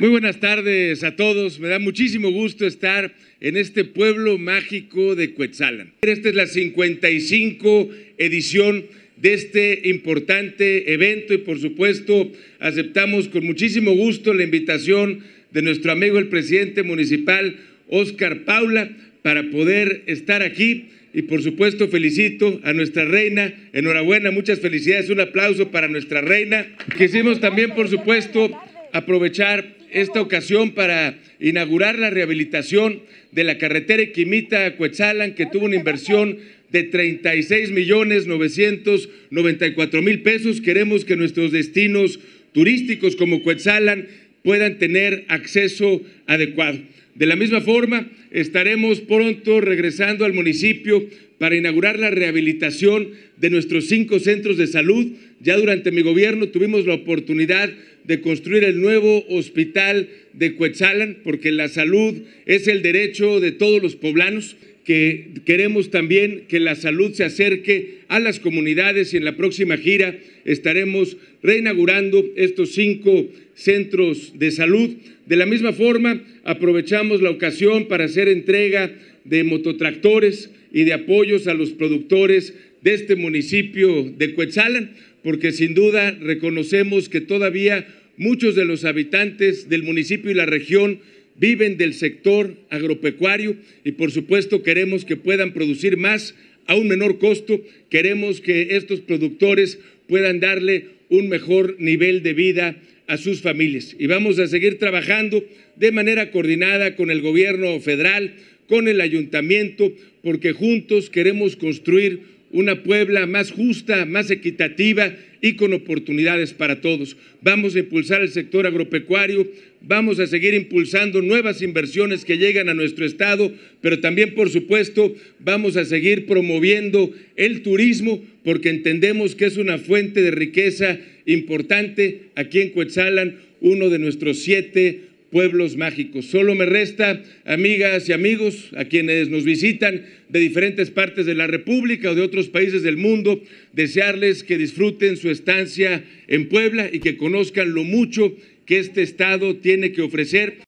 Muy buenas tardes a todos. Me da muchísimo gusto estar en este pueblo mágico de Cuetzalan. Esta es la 55 edición de este importante evento y por supuesto aceptamos con muchísimo gusto la invitación de nuestro amigo el presidente municipal Oscar Paula para poder estar aquí y por supuesto felicito a nuestra reina, enhorabuena, muchas felicidades, un aplauso para nuestra reina. Quisimos también por supuesto aprovechar esta ocasión para inaugurar la rehabilitación de la carretera Equimita a Coetzalan, que tuvo una inversión de 36 millones 994 mil pesos. Queremos que nuestros destinos turísticos como Coetzalan puedan tener acceso adecuado. De la misma forma, estaremos pronto regresando al municipio para inaugurar la rehabilitación de nuestros cinco centros de salud. Ya durante mi gobierno tuvimos la oportunidad de construir el nuevo hospital de Cuetzalan, porque la salud es el derecho de todos los poblanos que queremos también que la salud se acerque a las comunidades y en la próxima gira estaremos reinaugurando estos cinco centros de salud. De la misma forma, aprovechamos la ocasión para hacer entrega de mototractores y de apoyos a los productores de este municipio de Coetzalan, porque sin duda reconocemos que todavía muchos de los habitantes del municipio y la región viven del sector agropecuario y por supuesto queremos que puedan producir más a un menor costo, queremos que estos productores puedan darle un mejor nivel de vida a sus familias. Y vamos a seguir trabajando de manera coordinada con el gobierno federal, con el ayuntamiento, porque juntos queremos construir una Puebla más justa, más equitativa y con oportunidades para todos. Vamos a impulsar el sector agropecuario, vamos a seguir impulsando nuevas inversiones que llegan a nuestro Estado, pero también, por supuesto, vamos a seguir promoviendo el turismo porque entendemos que es una fuente de riqueza importante aquí en Coetzalan, uno de nuestros siete pueblos mágicos. Solo me resta, amigas y amigos, a quienes nos visitan de diferentes partes de la República o de otros países del mundo, desearles que disfruten su estancia en Puebla y que conozcan lo mucho que este Estado tiene que ofrecer